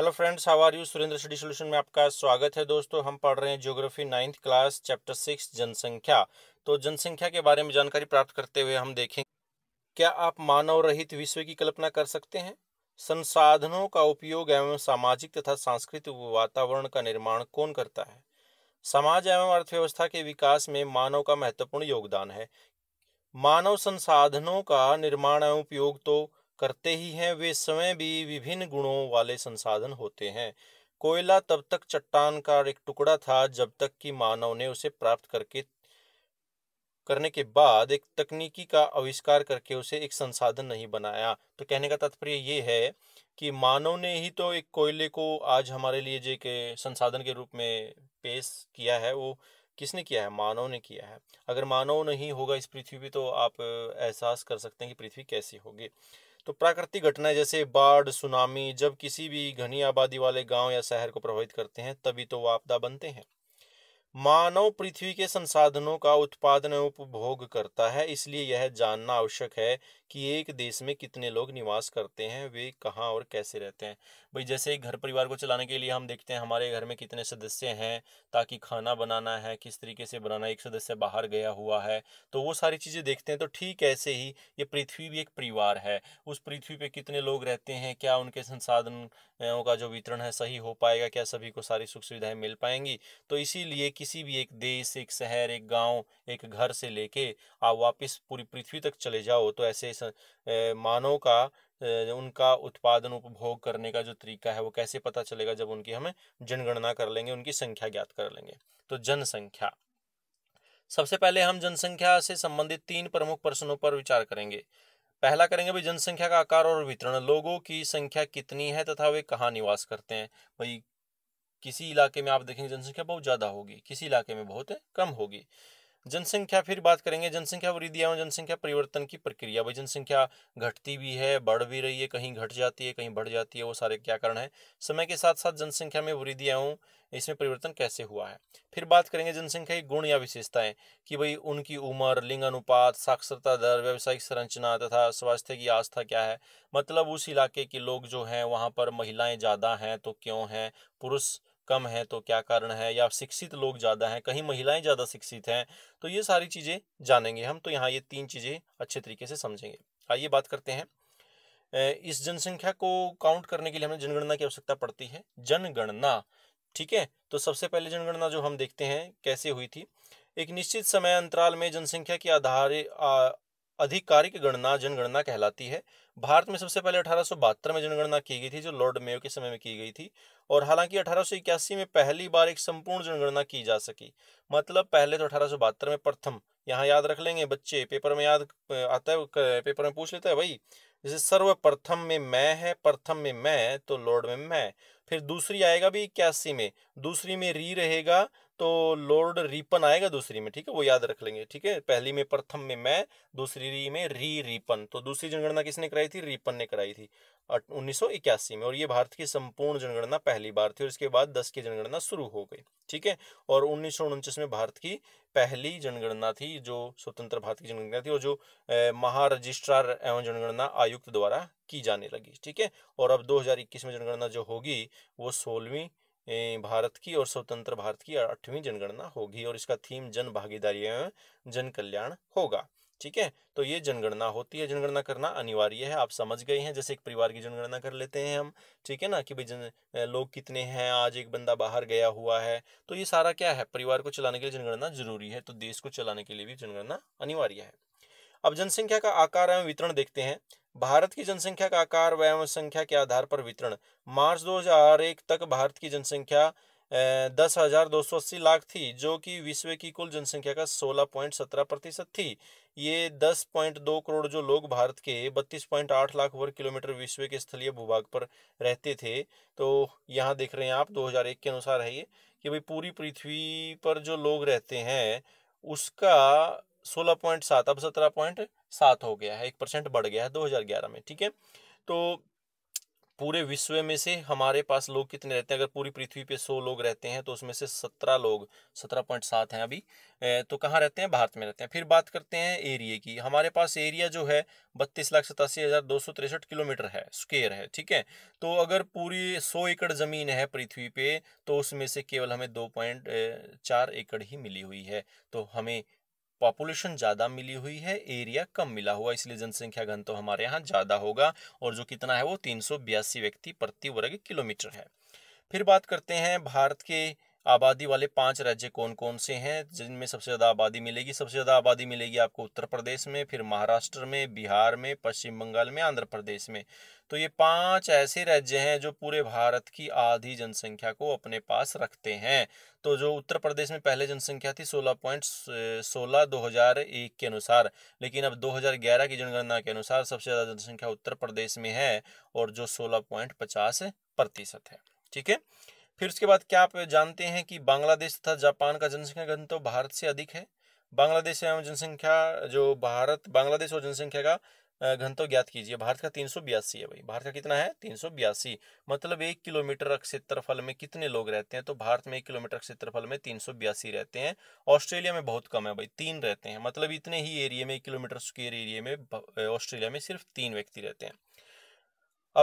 hello friends how are you Surendra study solution में आपका स्वागत है दोस्तों हम पढ़ रहे हैं geography ninth class chapter six जनसंख्या तो जनसंख्या के बारे में जानकारी प्राप्त करते हुए हम देखें क्या आप मानव रहित विश्व की कल्पना कर सकते हैं संसाधनों का उपयोग एवं सामाजिक तथा सांस्कृतिक वातावरण का निर्माण कौन करता है समाज एवं अर्थव्यवस्था के विकास में मानव का महत्वपूर्ण योगदान है मानव संसाधनों का निर्माण एवं उपयोग तो करते ही हैं वे स्वयं भी विभिन्न गुणों वाले संसाधन होते हैं कोयला तब तक चट्टान का एक टुकड़ा था जब तक कि मानव ने उसे प्राप्त करके करने के बाद एक तकनीकी का आविष्कार करके उसे एक संसाधन नहीं बनाया तो कहने का तात्पर्य ये है कि मानव ने ही तो एक कोयले को आज हमारे लिए जे के संसाधन के रूप में पेश किया है वो किसने किया है मानव ने किया है अगर मानव नहीं होगा इस पृथ्वी पे तो आप एहसास कर सकते हैं कि पृथ्वी कैसी होगी तो प्राकृतिक घटनाएं जैसे बाढ़ सुनामी जब किसी भी घनी आबादी वाले गांव या शहर को प्रभावित करते हैं तभी तो वह आपदा बनते हैं मानव पृथ्वी के संसाधनों का उत्पादन उपभोग करता है इसलिए यह जानना आवश्यक है कि एक देश में कितने लोग निवास करते हैं वे कहाँ और कैसे रहते हैं भाई जैसे घर परिवार को चलाने के लिए हम देखते हैं हमारे घर में कितने सदस्य हैं ताकि खाना बनाना है किस तरीके से बनाना एक सदस्य बाहर गया हुआ है तो वो सारी चीज़ें देखते हैं तो ठीक ऐसे ही ये पृथ्वी भी एक परिवार है उस पृथ्वी पर कितने लोग रहते हैं क्या उनके संसाधनों का जो वितरण है सही हो पाएगा क्या सभी को सारी सुख सुविधाएं मिल पाएंगी तो इसीलिए किसी भी एक देश एक शहर एक गाँव एक घर से लेके आप वापस पूरी पृथ्वी तक चले जाओ तो ऐसे मानव का उनका उत्पादन उपभोग करने का जो तरीका है वो कैसे पता चलेगा जब उनकी हमें जनगणना कर लेंगे उनकी संख्या ज्ञात कर लेंगे तो जनसंख्या सबसे पहले हम जनसंख्या से संबंधित तीन प्रमुख प्रश्नों पर विचार करेंगे पहला करेंगे भाई जनसंख्या का आकार और वितरण लोगों की संख्या कितनी है तथा वे कहाँ निवास करते हैं भाई किसी इलाके में आप देखेंगे जनसंख्या बहुत ज़्यादा होगी किसी इलाके में बहुत कम होगी जनसंख्या फिर बात करेंगे जनसंख्या वृद्धि एवं जनसंख्या परिवर्तन की प्रक्रिया भाई जनसंख्या घटती भी है बढ़ भी रही है कहीं घट जाती है कहीं बढ़ जाती है वो सारे क्या कारण है समय के साथ साथ जनसंख्या में वृद्धि एवं इसमें परिवर्तन कैसे हुआ है फिर बात करेंगे जनसंख्या की गुण या विशेषताएं कि भाई उनकी उम्र लिंग अनुपात साक्षरता दर व्यावसायिक संरचना तथा स्वास्थ्य की आस्था क्या है मतलब उस इलाके के लोग जो हैं वहाँ पर महिलाएं ज़्यादा हैं तो क्यों हैं पुरुष कम है तो क्या कारण है या शिक्षित लोग ज़्यादा हैं कहीं महिलाएं ज़्यादा शिक्षित हैं तो ये सारी चीज़ें जानेंगे हम तो यहाँ ये तीन चीज़ें अच्छे तरीके से समझेंगे आइए बात करते हैं इस जनसंख्या को काउंट करने के लिए हमें जनगणना की आवश्यकता पड़ती है जनगणना ठीक है तो सबसे पहले जनगणना जो हम देखते हैं कैसे हुई थी एक निश्चित समय अंतराल में जनसंख्या के आधार आधिकारिक गणना जनगणना कहलाती है भारत में सबसे पहले अठारह में जनगणना की गई थी जो लॉर्ड मेयो के समय में की गई थी और हालांकि अठारह में पहली बार एक संपूर्ण जनगणना की जा सकी मतलब पहले तो अठारह में प्रथम यहाँ याद रख लेंगे बच्चे पेपर में याद आता है पेपर में पूछ लेता है भाई जैसे सर्वप्रथम में मैं है प्रथम में मैं तो लॉर्ड में मैं फिर दूसरी आएगा भी इक्यासी में दूसरी में री रहेगा तो लॉर्ड रीपन आएगा दूसरी में ठीक है वो याद रख लेंगे ठीक है पहली में प्रथम में मैं दूसरी री में री रीपन तो दूसरी जनगणना किसने कराई थी रीपन ने कराई थी 1981 में और ये भारत की संपूर्ण जनगणना पहली बार थी और इसके बाद 10 की जनगणना शुरू हो गई ठीक है और उन्नीस में भारत की पहली जनगणना थी जो स्वतंत्र भारत की जनगणना थी और जो महारजिस्ट्रार एवं जनगणना आयुक्त द्वारा की जाने लगी ठीक है और अब 2021 में जनगणना जो होगी वो सोलहवीं अं, भारत की और स्वतंत्र भारत की अठवीं जनगणना होगी और इसका थीम जन भागीदारी एवं अं, जन कल्याण होगा ठीक है तो ये जनगणना होती है जनगणना करना अनिवार्य है आप समझ गए हैं जैसे एक परिवार की जनगणना कर लेते हैं हम ठीक है ना कि भाई जन लोग कितने हैं आज एक बंदा बाहर गया हुआ है तो ये सारा क्या है परिवार को चलाने के लिए जनगणना जरूरी है तो देश को चलाने के लिए भी जनगणना अनिवार्य है अब जनसंख्या का आकार एवं वितरण देखते हैं भारत की जनसंख्या का आकार व संख्या के आधार पर वितरण मार्च 2001 तक भारत की जनसंख्या दस हजार दो सौ अस्सी लाख थी जो कि विश्व की कुल जनसंख्या का सोलह पॉइंट सत्रह प्रतिशत थी ये दस पॉइंट दो करोड़ जो लोग भारत के बत्तीस पॉइंट आठ लाख वर्ग किलोमीटर विश्व के स्थलीय भूभाग पर रहते थे तो यहाँ देख रहे हैं आप एक के अनुसार है ये कि भाई पूरी पृथ्वी पर जो लोग रहते हैं उसका सोलह पॉइंट सात अब सत्रह पॉइंट सात हो गया है एक परसेंट बढ़ गया है 2011 में ठीक है तो पूरे विश्व में से हमारे पास लोग कितने रहते हैं अगर पूरी पृथ्वी पे सौ लोग रहते हैं तो उसमें से सत्रह लोग सत्रह पॉइंट सात हैं अभी तो कहाँ रहते हैं भारत में रहते हैं फिर बात करते हैं एरिए की हमारे पास एरिया जो है बत्तीस लाख सतासी हज़ार दो सौ तिरसठ किलोमीटर है स्क्वेयर है ठीक है तो अगर पूरी सौ एकड़ ज़मीन है पृथ्वी पे तो उसमें से केवल हमें दो पॉइंट चार एकड़ ही मिली हुई है तो हमें पॉपुलेशन ज़्यादा मिली हुई है एरिया कम मिला हुआ इसलिए जनसंख्या घन तो हमारे यहाँ ज़्यादा होगा और जो कितना है वो तीन व्यक्ति प्रति वर्ग किलोमीटर है फिर बात करते हैं भारत के आबादी वाले पांच राज्य कौन कौन से हैं जिनमें सबसे ज़्यादा आबादी मिलेगी सबसे ज़्यादा आबादी मिलेगी आपको उत्तर प्रदेश में फिर महाराष्ट्र में बिहार में पश्चिम बंगाल में आंध्र प्रदेश में तो ये पांच ऐसे राज्य हैं जो पूरे भारत की आधी जनसंख्या को अपने पास रखते हैं तो जो उत्तर प्रदेश में पहले जनसंख्या थी सोलह पॉइंट सोलह दो हजार एक के अनुसार लेकिन अब ग्यारह की जनगणना के अनुसार सबसे ज़्यादा जनसंख्या उत्तर प्रदेश में है और जो सोलह पॉइंट पचास प्रतिशत है ठीक है फिर उसके बाद क्या आप जानते हैं कि बांग्लादेश तथा जापान का जनसंख्या तो भारत से अधिक है बांग्लादेश एवं जनसंख्या जो भारत बांग्लादेश और जनसंख्या का घनत्व तो ज्ञात कीजिए भारत का तीन सौ बयासी है भाई भारत का कितना है तीन सौ बयासी मतलब एक किलोमीटर क्षेत्रफल में कितने लोग रहते हैं तो भारत में एक किलोमीटर क्षेत्रफल में तीन सौ बयासी रहते हैं ऑस्ट्रेलिया में बहुत कम है भाई तीन रहते हैं मतलब इतने ही एरिया में एक किलोमीटर स्क्वेयर एरिया में ऑस्ट्रेलिया में सिर्फ तीन व्यक्ति रहते हैं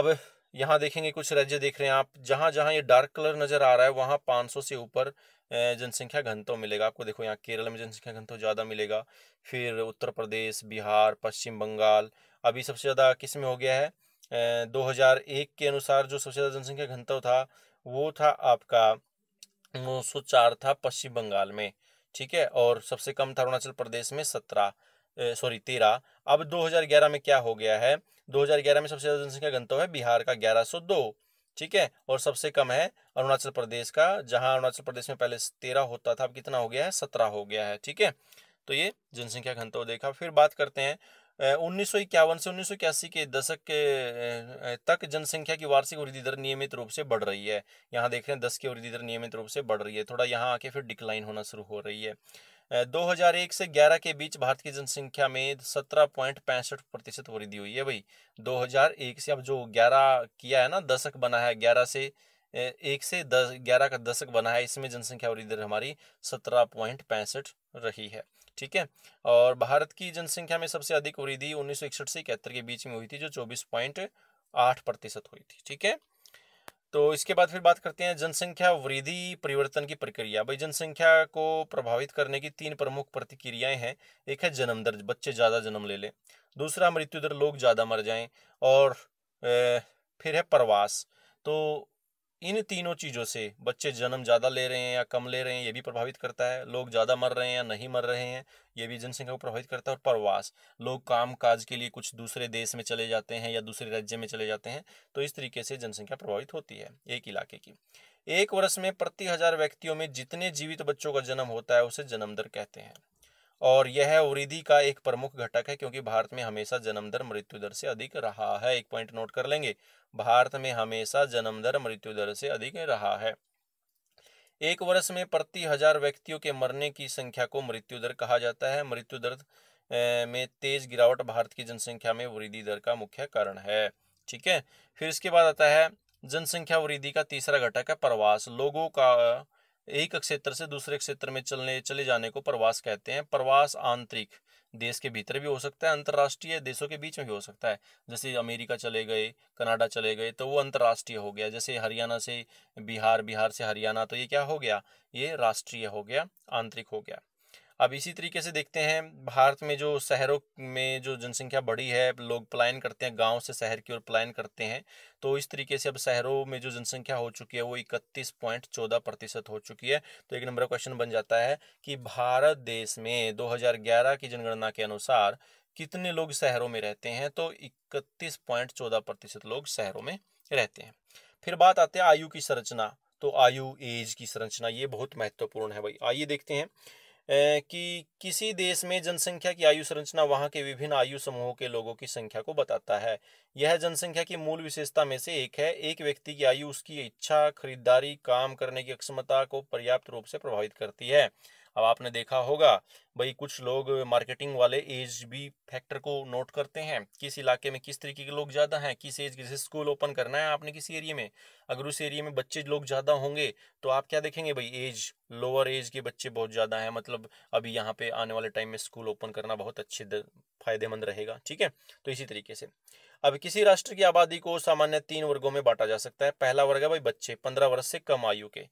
अब यहाँ देखेंगे कुछ राज्य देख रहे हैं आप जहाँ जहाँ ये डार्क कलर नज़र आ रहा है वहाँ पाँच से ऊपर जनसंख्या घनत्व मिलेगा आपको देखो यहाँ केरल में जनसंख्या घनत्व ज़्यादा मिलेगा फिर उत्तर प्रदेश बिहार पश्चिम बंगाल अभी सबसे ज़्यादा किस में हो गया है दो के अनुसार जो सबसे ज़्यादा जनसंख्या घनत्व था वो था आपका नौ था पश्चिम बंगाल में ठीक है और सबसे कम था अरुणाचल प्रदेश में सत्रह सॉरी तेरह अब 2011 में क्या हो गया है 2011 में सबसे ज़्यादा जनसंख्या घनत्व है बिहार का 1102 ठीक है और सबसे कम है अरुणाचल प्रदेश का जहां अरुणाचल प्रदेश में पहले तेरह होता था अब कितना हो गया है सत्रह हो गया है ठीक है तो ये जनसंख्या घनत्व देखा फिर बात करते हैं उन्नीस से उन्नीस के दशक के तक जनसंख्या की वार्षिक वृद्धि दर नियमित रूप से बढ़ रही है यहाँ देख रहे हैं दस की वृद्धि दर नियमित रूप से बढ़ रही है थोड़ा यहाँ आके फिर डिक्लाइन होना शुरू हो रही है 2001 से 11 के बीच भारत की जनसंख्या में सत्रह पॉइंट पैंसठ प्रतिशत वृद्धि हुई है भाई 2001 से अब जो 11 किया है ना दशक बना है 11 से एक से दस ग्यारह का दशक बना है इसमें जनसंख्या वृद्धि दर हमारी सत्रह पॉइंट पैंसठ रही है ठीक है और भारत की जनसंख्या में सबसे अधिक वृद्धि उन्नीस से इकहत्तर के बीच में हुई थी जो चौबीस पॉइंट आठ प्रतिशत हुई थी ठीक है तो इसके बाद फिर बात करते हैं जनसंख्या वृद्धि परिवर्तन की प्रक्रिया भाई जनसंख्या को प्रभावित करने की तीन प्रमुख प्रतिक्रियाएं हैं एक है जन्म दर बच्चे ज़्यादा जन्म ले लें दूसरा मृत्यु दर लोग ज़्यादा मर जाएं और फिर है प्रवास तो इन तीनों चीज़ों से बच्चे जन्म ज़्यादा ले रहे हैं या कम ले रहे हैं ये भी प्रभावित करता है लोग ज़्यादा मर रहे हैं या नहीं मर रहे हैं ये भी जनसंख्या को प्रभावित करता है और प्रवास लोग काम काज के लिए कुछ दूसरे देश में चले जाते हैं या दूसरे राज्य में चले जाते हैं तो इस तरीके से जनसंख्या प्रभावित होती है एक इलाके की एक वर्ष में प्रति हज़ार व्यक्तियों में जितने जीवित बच्चों का जन्म होता है उसे जन्म दर कहते हैं और यह वृद्धि का एक प्रमुख घटक है क्योंकि भारत में हमेशा जन्मदर मृत्यु दर से अधिक रहा है एक पॉइंट नोट कर लेंगे भारत में हमेशा जन्म दर मृत्यु दर से अधिक रहा है एक वर्ष में प्रति हजार व्यक्तियों के मरने की संख्या को मृत्यु दर कहा जाता है मृत्यु दर में तेज गिरावट भारत की जनसंख्या में वृद्धि दर का मुख्य कारण है ठीक है फिर इसके बाद आता है जनसंख्या वृद्धि का तीसरा घटक है प्रवास लोगों का एक क्षेत्र से दूसरे क्षेत्र में चलने चले जाने को प्रवास कहते हैं प्रवास आंतरिक देश के भीतर भी हो सकता है अंतर्राष्ट्रीय देशों के बीच में भी हो सकता है जैसे अमेरिका चले गए कनाडा चले गए तो वो अंतर्राष्ट्रीय हो गया जैसे हरियाणा से बिहार बिहार से हरियाणा तो ये क्या हो गया ये राष्ट्रीय हो गया आंतरिक हो गया अब इसी तरीके से देखते हैं भारत में जो शहरों में जो जनसंख्या बढ़ी है लोग पलायन करते हैं गाँव से शहर की ओर पलायन करते हैं तो इस तरीके से अब शहरों में जो जनसंख्या हो चुकी है वो इकतीस पॉइंट चौदह प्रतिशत हो चुकी है तो एक नंबर क्वेश्चन बन जाता है कि भारत देश में दो की जनगणना के अनुसार कितने लोग शहरों में रहते हैं तो इकतीस पॉइंट चौदह प्रतिशत लोग शहरों में रहते हैं फिर बात आते हैं आयु की संरचना तो आयु एज की संरचना ये बहुत महत्वपूर्ण है भाई आइए देखते हैं कि किसी देश में जनसंख्या की आयु संरचना वहाँ के विभिन्न आयु समूहों के लोगों की संख्या को बताता है यह जनसंख्या की मूल विशेषता में से एक है एक व्यक्ति की आयु उसकी इच्छा खरीदारी काम करने की अक्षमता को पर्याप्त रूप से प्रभावित करती है अब आपने देखा होगा भाई कुछ लोग मार्केटिंग वाले एज भी फैक्टर को नोट करते हैं किस इलाके में किस तरीके के लोग ज़्यादा हैं किस एज जैसे स्कूल ओपन करना है आपने किस एरिए में अगर उस एरिए में बच्चे लोग ज़्यादा होंगे तो आप क्या देखेंगे भाई एज लोअर एज के बच्चे बहुत ज़्यादा हैं मतलब अभी यहाँ पे आने वाले टाइम में स्कूल ओपन करना बहुत अच्छे फायदेमंद रहेगा ठीक है तो इसी तरीके से अब किसी राष्ट्र की आबादी को सामान्य तीन वर्गों में बांटा जा सकता है पहला वर्ग है भाई बच्चे पंद्रह वर्ष से कम आयु के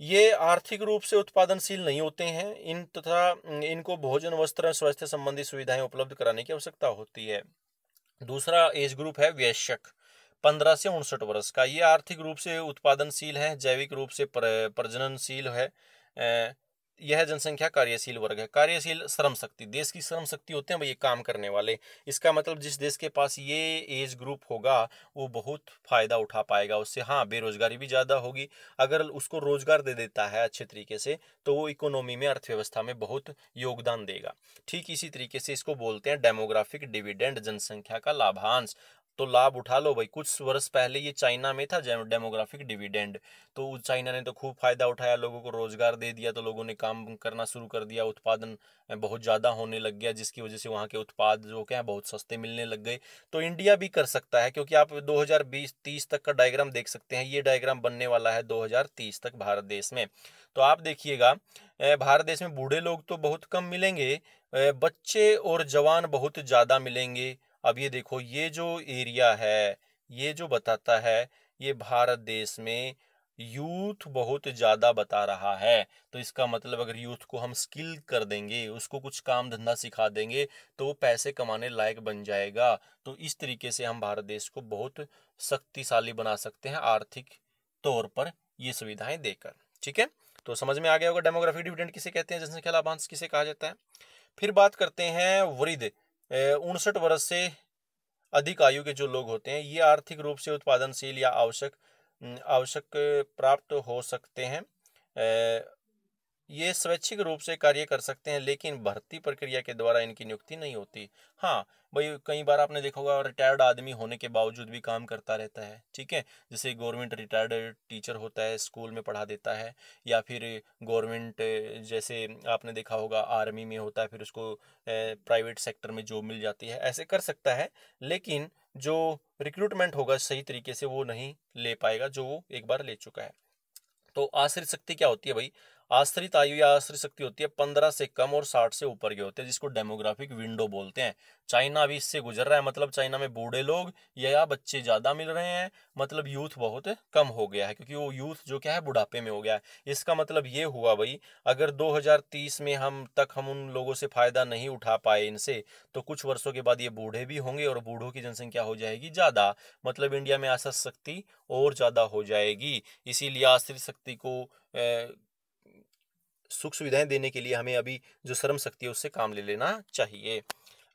ये आर्थिक रूप से उत्पादनशील नहीं होते हैं इन तथा इनको भोजन वस्त्र स्वास्थ्य संबंधी सुविधाएं उपलब्ध कराने की आवश्यकता होती है दूसरा एज ग्रुप है वैश्यक पंद्रह से उनसठ वर्ष का ये आर्थिक रूप से उत्पादनशील है जैविक रूप से प्रजननशील है यह जनसंख्या कार्यशील वर्ग है कार्यशील श्रम शक्ति देश की श्रम शक्ति होते हैं भैया काम करने वाले इसका मतलब जिस देश के पास ये एज ग्रुप होगा वो बहुत फ़ायदा उठा पाएगा उससे हाँ बेरोजगारी भी ज़्यादा होगी अगर उसको रोजगार दे देता है अच्छे तरीके से तो वो इकोनॉमी में अर्थव्यवस्था में बहुत योगदान देगा ठीक इसी तरीके से इसको बोलते हैं डेमोग्राफिक डिविडेंड जनसंख्या का लाभांश तो लाभ उठा लो भाई कुछ वर्ष पहले ये चाइना में था डेमोग्राफिक डिविडेंड तो चाइना ने तो खूब फायदा उठाया लोगों को रोजगार दे दिया तो लोगों ने काम करना शुरू कर दिया उत्पादन बहुत ज़्यादा होने लग गया जिसकी वजह से वहाँ के उत्पाद जो क्या है बहुत सस्ते मिलने लग गए तो इंडिया भी कर सकता है क्योंकि आप दो हजार तक का डायग्राम देख सकते हैं ये डायग्राम बनने वाला है दो तक भारत देश में तो आप देखिएगा भारत देश में बूढ़े लोग तो बहुत कम मिलेंगे बच्चे और जवान बहुत ज़्यादा मिलेंगे अब ये देखो ये जो एरिया है ये जो बताता है ये भारत देश में यूथ बहुत ज़्यादा बता रहा है तो इसका मतलब अगर यूथ को हम स्किल कर देंगे उसको कुछ काम धंधा सिखा देंगे तो वो पैसे कमाने लायक बन जाएगा तो इस तरीके से हम भारत देश को बहुत शक्तिशाली बना सकते हैं आर्थिक तौर पर ये सुविधाएं देकर ठीक है तो समझ में आ गया होगा डेमोग्राफी डिविडेंट किसे कहते हैं जनसंख्या लाभांश किसे कहा जाता है फिर बात करते हैं वृद्ध उनसठ वर्ष से अधिक आयु के जो लोग होते हैं ये आर्थिक रूप से उत्पादनशील या आवश्यक आवश्यक प्राप्त हो सकते हैं ये स्वैच्छिक रूप से कार्य कर सकते हैं लेकिन भर्ती प्रक्रिया के द्वारा इनकी नियुक्ति नहीं होती हाँ भाई कई बार आपने देखा होगा रिटायर्ड आदमी होने के बावजूद भी काम करता रहता है ठीक है जैसे गवर्नमेंट रिटायर्ड टीचर होता है स्कूल में पढ़ा देता है या फिर गवर्नमेंट जैसे आपने देखा होगा आर्मी में होता है फिर उसको प्राइवेट सेक्टर में जॉब मिल जाती है ऐसे कर सकता है लेकिन जो रिक्रूटमेंट होगा सही तरीके से वो नहीं ले पाएगा जो वो एक बार ले चुका है तो आश्रित शक्ति क्या होती है भाई आश्रित आयु या आश्रित शक्ति होती है पंद्रह से कम और साठ से ऊपर के होते हैं जिसको डेमोग्राफिक विंडो बोलते हैं चाइना अभी इससे गुजर रहा है मतलब चाइना में बूढ़े लोग या बच्चे ज़्यादा मिल रहे हैं मतलब यूथ बहुत कम हो गया है क्योंकि वो यूथ जो क्या है बुढ़ापे में हो गया है इसका मतलब ये हुआ भाई अगर 2030 में हम तक हम उन लोगों से फ़ायदा नहीं उठा पाए इनसे तो कुछ वर्षों के बाद ये बूढ़े भी होंगे और बूढ़ों की जनसंख्या हो जाएगी ज़्यादा मतलब इंडिया में आशा शक्ति और ज़्यादा हो जाएगी इसीलिए आश्रित शक्ति को सुख सुविधाएं देने के लिए हमें अभी जो श्रम शक्ति है उससे काम ले लेना चाहिए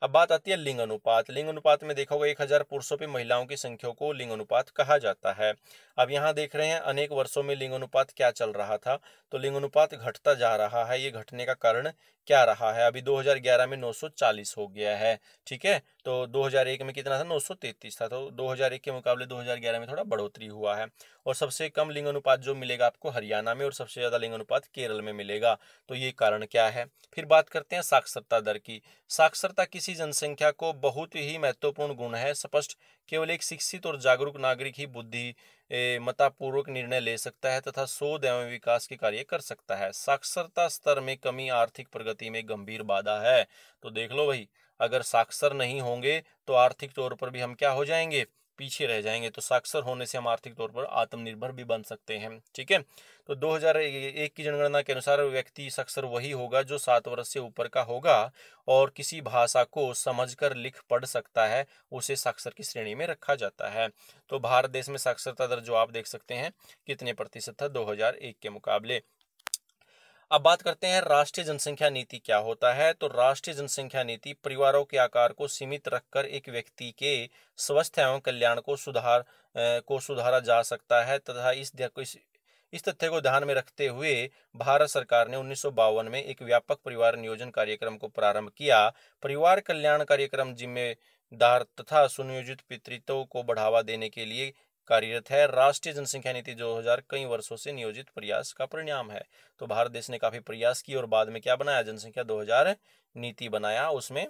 अब बात आती है लिंग अनुपात लिंग अनुपात में देखा होगा एक हजार पुरुषों पे महिलाओं की संख्या को लिंग अनुपात कहा जाता है अब यहाँ देख रहे हैं अनेक वर्षों में लिंग अनुपात क्या चल रहा था तो लिंग अनुपात घटता जा रहा है ये घटने का कारण क्या रहा है अभी 2011 में 940 हो गया है ठीक है तो 2001 में कितना था 933 था तो 2001 के मुकाबले 2011 में थोड़ा बढ़ोतरी हुआ है और सबसे कम लिंग अनुपात जो मिलेगा आपको हरियाणा में और सबसे ज़्यादा लिंग अनुपात केरल में मिलेगा तो ये कारण क्या है फिर बात करते हैं साक्षरता दर की साक्षरता किसी जनसंख्या को बहुत ही महत्वपूर्ण गुण है स्पष्ट केवल एक शिक्षित और जागरूक नागरिक ही बुद्धि मतापूर्वक निर्णय ले सकता है तथा शोध एवं विकास के कार्य कर सकता है साक्षरता स्तर में कमी आर्थिक प्रगति में गंभीर बाधा है तो देख लो भाई अगर साक्षर नहीं होंगे तो आर्थिक तौर पर भी हम क्या हो जाएंगे पीछे रह जाएंगे तो साक्षर होने से हम आर्थिक तौर पर आत्मनिर्भर भी बन सकते हैं ठीक है तो 2001 की जनगणना के अनुसार व्यक्ति साक्षर वही होगा जो सात वर्ष से ऊपर का होगा और किसी भाषा को समझकर लिख पढ़ सकता है उसे साक्षर की श्रेणी में रखा जाता है तो भारत देश में साक्षरता दर जो आप देख सकते हैं कितने प्रतिशत था दो के मुकाबले अब बात करते हैं राष्ट्रीय जनसंख्या नीति क्या होता है तो राष्ट्रीय जनसंख्या नीति परिवारों के आकार को सीमित रखकर एक व्यक्ति के स्वास्थ्य एवं कल्याण को सुधार को सुधारा जा सकता है तथा इस इस तथ्य को ध्यान में रखते हुए भारत सरकार ने उन्नीस में एक व्यापक परिवार नियोजन कार्यक्रम को प्रारंभ किया परिवार कल्याण कार्यक्रम जिम्मेदार तथा सुनियोजित पितृत्व को बढ़ावा देने के लिए कार्यरत है राष्ट्रीय जनसंख्या नीति 2000 कई वर्षों से नियोजित प्रयास का परिणाम है तो भारत देश ने काफी प्रयास की और बाद में क्या बनाया जनसंख्या 2000 नीति बनाया उसमें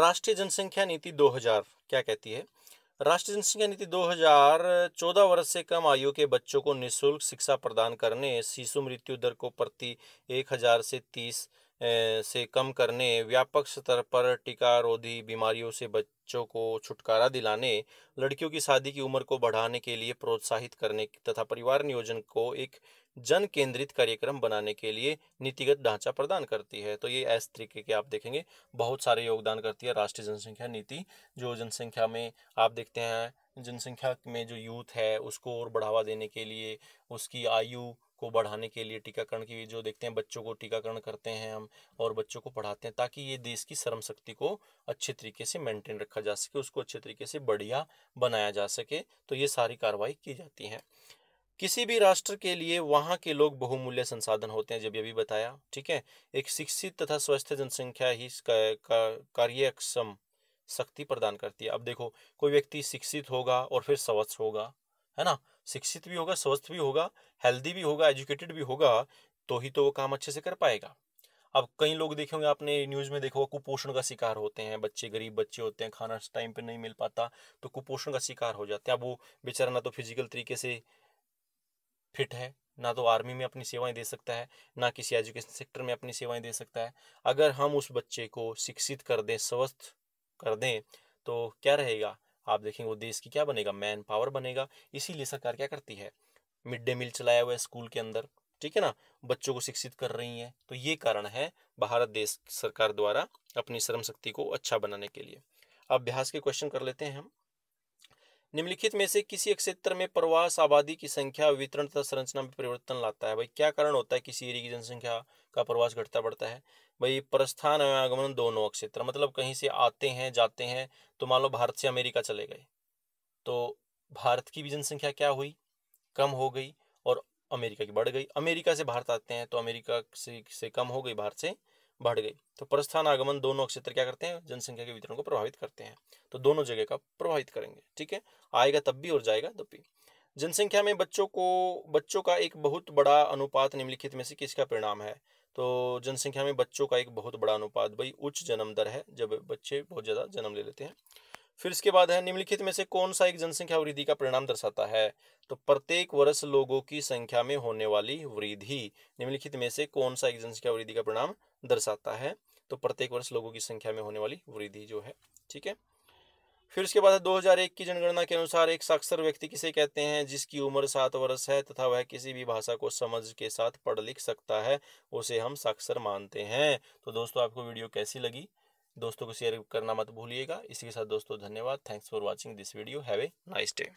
राष्ट्रीय जनसंख्या नीति 2000 क्या कहती है राष्ट्रीय जनसंख्या नीति 2014 वर्ष से कम आयु के बच्चों को निशुल्क शिक्षा प्रदान करने शिशु मृत्यु दर को प्रति 1000 से 30 से कम करने व्यापक स्तर पर टीकारोधी बीमारियों से बच्चों को छुटकारा दिलाने लड़कियों की शादी की उम्र को बढ़ाने के लिए प्रोत्साहित करने तथा परिवार नियोजन को एक जन केंद्रित कार्यक्रम बनाने के लिए नीतिगत ढांचा प्रदान करती है तो ये ऐसे तरीके के आप देखेंगे बहुत सारे योगदान करती है राष्ट्रीय जनसंख्या नीति जो जनसंख्या में आप देखते हैं जनसंख्या में जो यूथ है उसको और बढ़ावा देने के लिए उसकी आयु को बढ़ाने के लिए टीकाकरण की जो देखते हैं बच्चों को टीकाकरण करते हैं हम और बच्चों को पढ़ाते हैं ताकि ये देश की श्रम शक्ति को अच्छे तरीके से मेंटेन रखा जा सके उसको अच्छे तरीके से बढ़िया बनाया जा सके तो ये सारी कार्रवाई की जाती है किसी भी राष्ट्र के लिए वहाँ के लोग बहुमूल्य संसाधन होते हैं जब ये भी बताया ठीक है एक शिक्षित तथा स्वस्थ जनसंख्या ही कार्यक्षम शक्ति प्रदान करती है अब देखो कोई व्यक्ति शिक्षित होगा और फिर स्वस्थ होगा है ना शिक्षित भी होगा स्वस्थ भी होगा हेल्दी भी होगा एजुकेटेड भी होगा तो ही तो वो काम अच्छे से कर पाएगा अब कई लोग देखे होंगे आपने न्यूज़ में देखा होगा कुपोषण का शिकार होते हैं बच्चे गरीब बच्चे होते हैं खाना टाइम पे नहीं मिल पाता तो कुपोषण का शिकार हो जाते हैं अब वो बेचारा ना तो फिजिकल तरीके से फिट है ना तो आर्मी में अपनी सेवाएं दे सकता है ना किसी एजुकेशन सेक्टर में अपनी सेवाएं दे सकता है अगर हम उस बच्चे को शिक्षित कर दें स्वस्थ कर दें तो क्या रहेगा आप देखेंगे वो देश की क्या बनेगा मैन पावर बनेगा इसीलिए सरकार क्या करती है मिड डे मील चलाया हुआ है स्कूल के अंदर ठीक है ना बच्चों को शिक्षित कर रही है तो ये कारण है भारत देश सरकार द्वारा अपनी श्रम शक्ति को अच्छा बनाने के लिए अभ्यास के क्वेश्चन कर लेते हैं हम निम्नलिखित में से किसी क्षेत्र में प्रवास आबादी की संख्या वितरण तथा संरचना में परिवर्तन लाता है भाई क्या कारण होता है किसी एरिया की जनसंख्या का प्रवास घटता बढ़ता है भाई प्रस्थान एवं आगमन दोनों क्षेत्र मतलब कहीं से आते हैं जाते हैं तो मान लो भारत से अमेरिका चले गए तो भारत की भी जनसंख्या क्या हुई कम हो गई और अमेरिका की बढ़ गई अमेरिका से भारत आते हैं तो अमेरिका से से कम हो गई भारत से बढ़ गई तो प्रस्थान आगमन दोनों क्षेत्र क्या करते हैं जनसंख्या के वितरण को प्रभावित करते हैं तो दोनों जगह का प्रभावित करेंगे ठीक है आएगा तब भी और जाएगा तब भी जनसंख्या में बच्चों को बच्चों का एक बहुत बड़ा अनुपात निम्नलिखित में से किसका परिणाम है तो जनसंख्या में बच्चों का एक बहुत बड़ा अनुपात भाई उच्च जन्म दर है जब बच्चे बहुत ज़्यादा जन्म ले लेते हैं फिर इसके बाद है निम्नलिखित में से कौन सा एक जनसंख्या वृद्धि का परिणाम दर्शाता है तो प्रत्येक वर्ष लोगों की संख्या में होने वाली वृद्धि निम्नलिखित में से कौन सा एक जनसंख्या वृद्धि का परिणाम दर्शाता है तो प्रत्येक वर्ष लोगों की संख्या में होने वाली वृद्धि जो है ठीक है फिर उसके बाद दो हजार एक की जनगणना के अनुसार एक साक्षर व्यक्ति किसे कहते हैं जिसकी उम्र सात वर्ष है तथा वह किसी भी भाषा को समझ के साथ पढ़ लिख सकता है उसे हम साक्षर मानते हैं तो दोस्तों आपको वीडियो कैसी लगी दोस्तों को शेयर करना मत भूलिएगा इसी के साथ दोस्तों धन्यवाद thanks for watching this video have a nice day